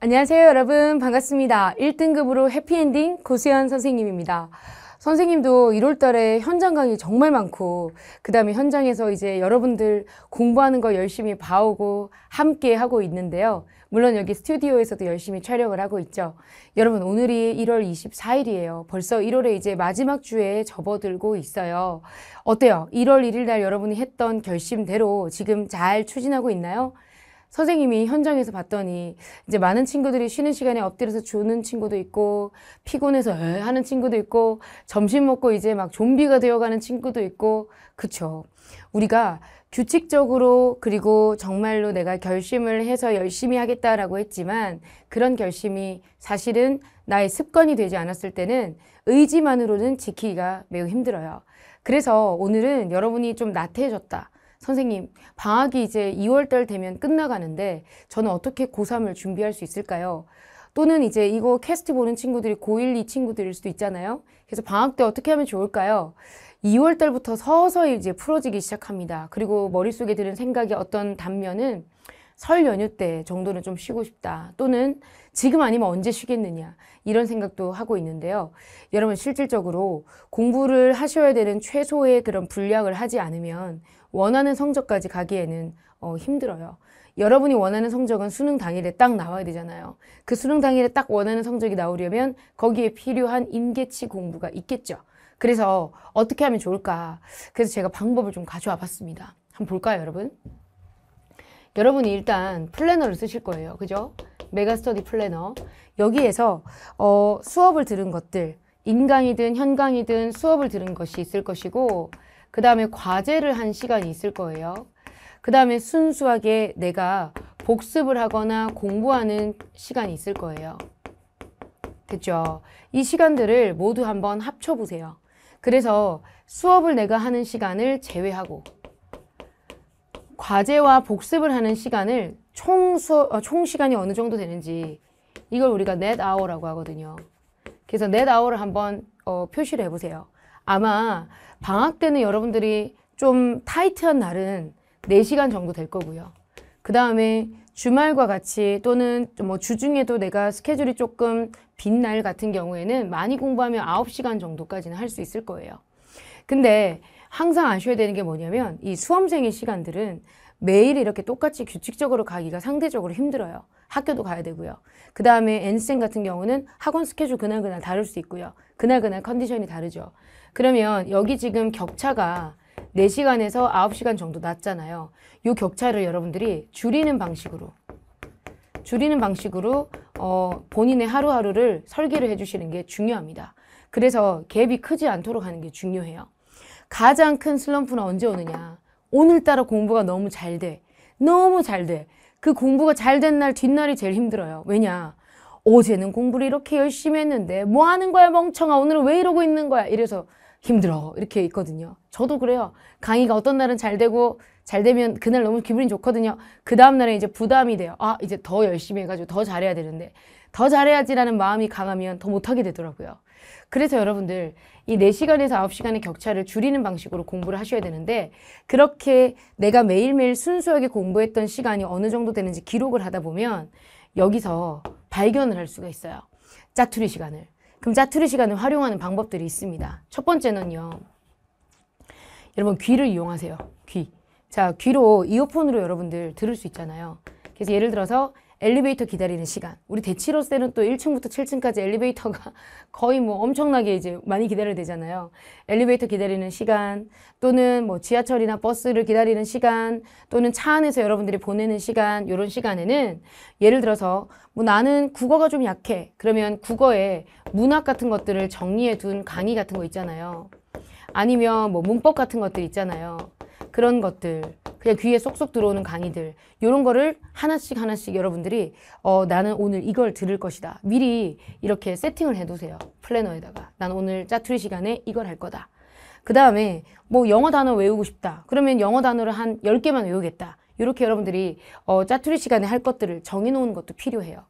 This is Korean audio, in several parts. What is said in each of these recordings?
안녕하세요 여러분 반갑습니다. 1등급으로 해피엔딩 고수현 선생님입니다. 선생님도 1월 달에 현장 강의 정말 많고 그 다음에 현장에서 이제 여러분들 공부하는 거 열심히 봐오고 함께 하고 있는데요. 물론 여기 스튜디오에서도 열심히 촬영을 하고 있죠. 여러분 오늘이 1월 24일이에요. 벌써 1월에 이제 마지막 주에 접어들고 있어요. 어때요? 1월 1일 날 여러분이 했던 결심대로 지금 잘 추진하고 있나요? 선생님이 현장에서 봤더니 이제 많은 친구들이 쉬는 시간에 엎드려서 주는 친구도 있고 피곤해서 에 하는 친구도 있고 점심 먹고 이제 막 좀비가 되어가는 친구도 있고 그쵸 우리가 규칙적으로 그리고 정말로 내가 결심을 해서 열심히 하겠다라고 했지만 그런 결심이 사실은 나의 습관이 되지 않았을 때는 의지만으로는 지키기가 매우 힘들어요 그래서 오늘은 여러분이 좀 나태해졌다 선생님, 방학이 이제 2월달 되면 끝나가는데 저는 어떻게 고3을 준비할 수 있을까요? 또는 이제 이거 캐스트 보는 친구들이 고1, 2 친구들일 수도 있잖아요. 그래서 방학 때 어떻게 하면 좋을까요? 2월 달부터 서서히 이제 풀어지기 시작합니다. 그리고 머릿속에 드는 생각의 어떤 단면은 설 연휴 때 정도는 좀 쉬고 싶다. 또는 지금 아니면 언제 쉬겠느냐. 이런 생각도 하고 있는데요. 여러분, 실질적으로 공부를 하셔야 되는 최소의 그런 분량을 하지 않으면 원하는 성적까지 가기에는 어, 힘들어요. 여러분이 원하는 성적은 수능 당일에 딱 나와야 되잖아요. 그 수능 당일에 딱 원하는 성적이 나오려면 거기에 필요한 임계치 공부가 있겠죠. 그래서 어떻게 하면 좋을까? 그래서 제가 방법을 좀 가져와 봤습니다. 한번 볼까요, 여러분? 여러분이 일단 플래너를 쓰실 거예요. 그죠? 메가스터디 플래너. 여기에서 어, 수업을 들은 것들, 인강이든 현강이든 수업을 들은 것이 있을 것이고 그 다음에 과제를 한 시간이 있을 거예요. 그 다음에 순수하게 내가 복습을 하거나 공부하는 시간이 있을 거예요. 그죠? 이 시간들을 모두 한번 합쳐보세요. 그래서 수업을 내가 하는 시간을 제외하고 과제와 복습을 하는 시간을 총수, 어, 총 시간이 어느 정도 되는지 이걸 우리가 net hour라고 하거든요. 그래서 net hour를 한번 어, 표시를 해보세요. 아마 방학 때는 여러분들이 좀 타이트한 날은 4시간 정도 될 거고요. 그 다음에 주말과 같이 또는 뭐 주중에도 내가 스케줄이 조금 빈 날 같은 경우에는 많이 공부하면 9시간 정도까지는 할 수 있을 거예요. 근데 항상 아셔야 되는 게 뭐냐면 이 수험생의 시간들은 매일 이렇게 똑같이 규칙적으로 가기가 상대적으로 힘들어요. 학교도 가야 되고요. 그 다음에 n 생 같은 경우는 학원 스케줄 그날그날 다를 수 있고요. 그날그날 컨디션이 다르죠. 그러면 여기 지금 격차가 4시간에서 9시간 정도 낮잖아요. 이 격차를 여러분들이 줄이는 방식으로 줄이는 방식으로 어, 본인의 하루하루를 설계를 해주시는 게 중요합니다. 그래서 갭이 크지 않도록 하는 게 중요해요. 가장 큰 슬럼프는 언제 오느냐. 오늘따라 공부가 너무 잘 돼. 너무 잘 돼. 그 공부가 잘 된 날 뒷날이 제일 힘들어요. 왜냐? 어제는 공부를 이렇게 열심히 했는데 뭐 하는 거야 멍청아 오늘은 왜 이러고 있는 거야 이래서 힘들어 이렇게 있거든요. 저도 그래요. 강의가 어떤 날은 잘 되고 잘 되면 그날 너무 기분이 좋거든요. 그 다음 날에 이제 부담이 돼요. 아 이제 더 열심히 해가지고 더 잘해야 되는데 더 잘해야지라는 마음이 강하면 더 못하게 되더라고요. 그래서 여러분들 이 4시간에서 9시간의 격차를 줄이는 방식으로 공부를 하셔야 되는데 그렇게 내가 매일매일 순수하게 공부했던 시간이 어느 정도 되는지 기록을 하다 보면 여기서 발견을 할 수가 있어요. 짜투리 시간을. 그럼 짜투리 시간을 활용하는 방법들이 있습니다. 첫 번째는요. 여러분 귀를 이용하세요. 귀. 자, 귀로 이어폰으로 여러분들 들을 수 있잖아요. 그래서 예를 들어서 엘리베이터 기다리는 시간. 우리 대치로세는 또 1층부터 7층까지 엘리베이터가 거의 뭐 엄청나게 이제 많이 기다려야 되잖아요. 엘리베이터 기다리는 시간, 또는 뭐 지하철이나 버스를 기다리는 시간, 또는 차 안에서 여러분들이 보내는 시간, 이런 시간에는 예를 들어서 뭐 나는 국어가 좀 약해. 그러면 국어에 문학 같은 것들을 정리해 둔 강의 같은 거 있잖아요. 아니면 뭐 문법 같은 것들 있잖아요. 그런 것들. 그냥 귀에 쏙쏙 들어오는 강의들 이런 거를 하나씩 하나씩 여러분들이 어, 나는 오늘 이걸 들을 것이다 미리 이렇게 세팅을 해두세요 플래너에다가 난 오늘 짜투리 시간에 이걸 할 거다 그 다음에 뭐 영어 단어 외우고 싶다 그러면 영어 단어를 한1 0개만 외우겠다 이렇게 여러분들이 어, 짜투리 시간에 할 것들을 정해놓은 것도 필요해요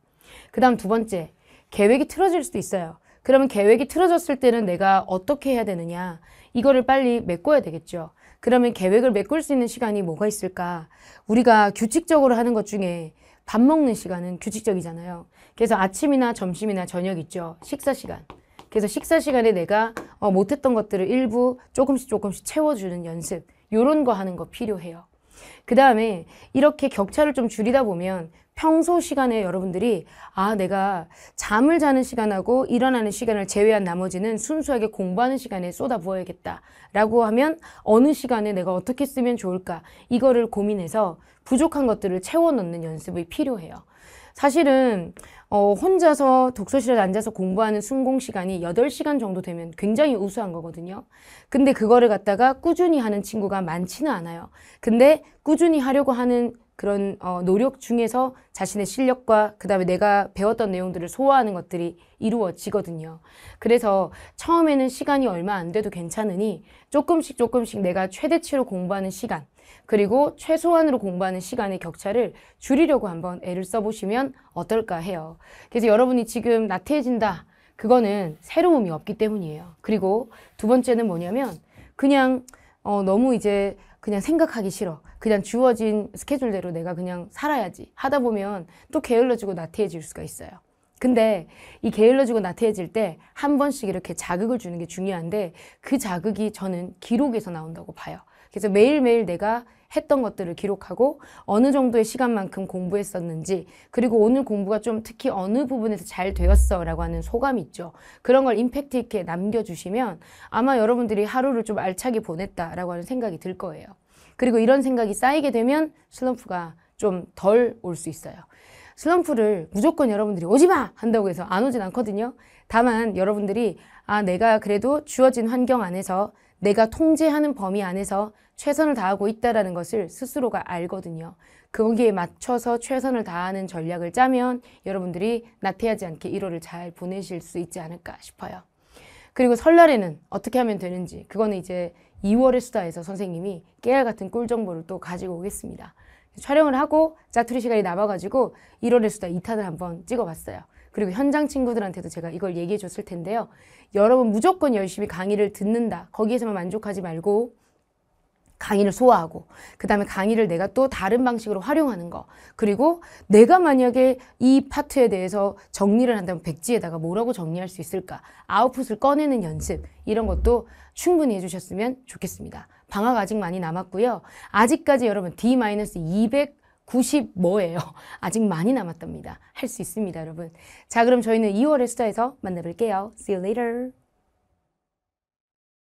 그 다음 두 번째 계획이 틀어질 수도 있어요 그러면 계획이 틀어졌을 때는 내가 어떻게 해야 되느냐 이거를 빨리 메꿔야 되겠죠 그러면 계획을 메꿀 수 있는 시간이 뭐가 있을까? 우리가 규칙적으로 하는 것 중에 밥 먹는 시간은 규칙적이잖아요. 그래서 아침이나 점심이나 저녁 있죠. 식사 시간. 그래서 식사 시간에 내가 어, 못했던 것들을 일부 조금씩 조금씩 채워주는 연습. 이런거 하는 거 필요해요. 그 다음에 이렇게 격차를 좀 줄이다 보면 평소 시간에 여러분들이 아 내가 잠을 자는 시간하고 일어나는 시간을 제외한 나머지는 순수하게 공부하는 시간에 쏟아부어야겠다라고 하면 어느 시간에 내가 어떻게 쓰면 좋을까 이거를 고민해서 부족한 것들을 채워 넣는 연습이 필요해요. 사실은 어, 혼자서 독서실에 앉아서 공부하는 순공 시간이 8 시간 정도 되면 굉장히 우수한 거거든요. 근데 그거를 갖다가 꾸준히 하는 친구가 많지는 않아요. 근데 꾸준히 하려고 하는 그런 어, 노력 중에서 자신의 실력과 그 다음에 내가 배웠던 내용들을 소화하는 것들이 이루어지거든요. 그래서 처음에는 시간이 얼마 안 돼도 괜찮으니 조금씩 조금씩 내가 최대치로 공부하는 시간 그리고 최소한으로 공부하는 시간의 격차를 줄이려고 한번 애를 써보시면 어떨까 해요. 그래서 여러분이 지금 나태해진다. 그거는 새로움이 없기 때문이에요. 그리고 두 번째는 뭐냐면 그냥 어, 너무 이제 그냥 생각하기 싫어. 그냥 주어진 스케줄대로 내가 그냥 살아야지. 하다 보면 또 게을러지고 나태해질 수가 있어요. 근데 이 게을러지고 나태해질 때 한 번씩 이렇게 자극을 주는 게 중요한데 그 자극이 저는 기록에서 나온다고 봐요. 그래서 매일매일 내가 했던 것들을 기록하고 어느 정도의 시간만큼 공부했었는지 그리고 오늘 공부가 좀 특히 어느 부분에서 잘 되었어 라고 하는 소감이 있죠. 그런 걸 임팩트 있게 남겨주시면 아마 여러분들이 하루를 좀 알차게 보냈다 라고 하는 생각이 들 거예요. 그리고 이런 생각이 쌓이게 되면 슬럼프가 좀 덜 올 수 있어요. 슬럼프를 무조건 여러분들이 오지 마! 한다고 해서 안 오진 않거든요. 다만 여러분들이 아, 내가 그래도 주어진 환경 안에서 내가 통제하는 범위 안에서 최선을 다하고 있다라는 것을 스스로가 알거든요. 거기에 맞춰서 최선을 다하는 전략을 짜면 여러분들이 나태하지 않게 1월을 잘 보내실 수 있지 않을까 싶어요. 그리고 설날에는 어떻게 하면 되는지 그거는 이제 2월의 수다에서 선생님이 깨알 같은 꿀 정보를 또 가지고 오겠습니다. 촬영을 하고 자투리 시간이 남아가지고 1월에 수다 2탄을 한번 찍어봤어요. 그리고 현장 친구들한테도 제가 이걸 얘기해 줬을 텐데요. 여러분 무조건 열심히 강의를 듣는다. 거기에서만 만족하지 말고 강의를 소화하고 그 다음에 강의를 내가 또 다른 방식으로 활용하는 거 그리고 내가 만약에 이 파트에 대해서 정리를 한다면 백지에다가 뭐라고 정리할 수 있을까 아웃풋을 꺼내는 연습 이런 것도 충분히 해주셨으면 좋겠습니다 방학 아직 많이 남았고요 아직까지 여러분 D-200 90 뭐예요? 아직 많이 남았답니다. 할 수 있습니다, 여러분. 자, 그럼 저희는 2월에 수다에서 만나뵐게요. See you later.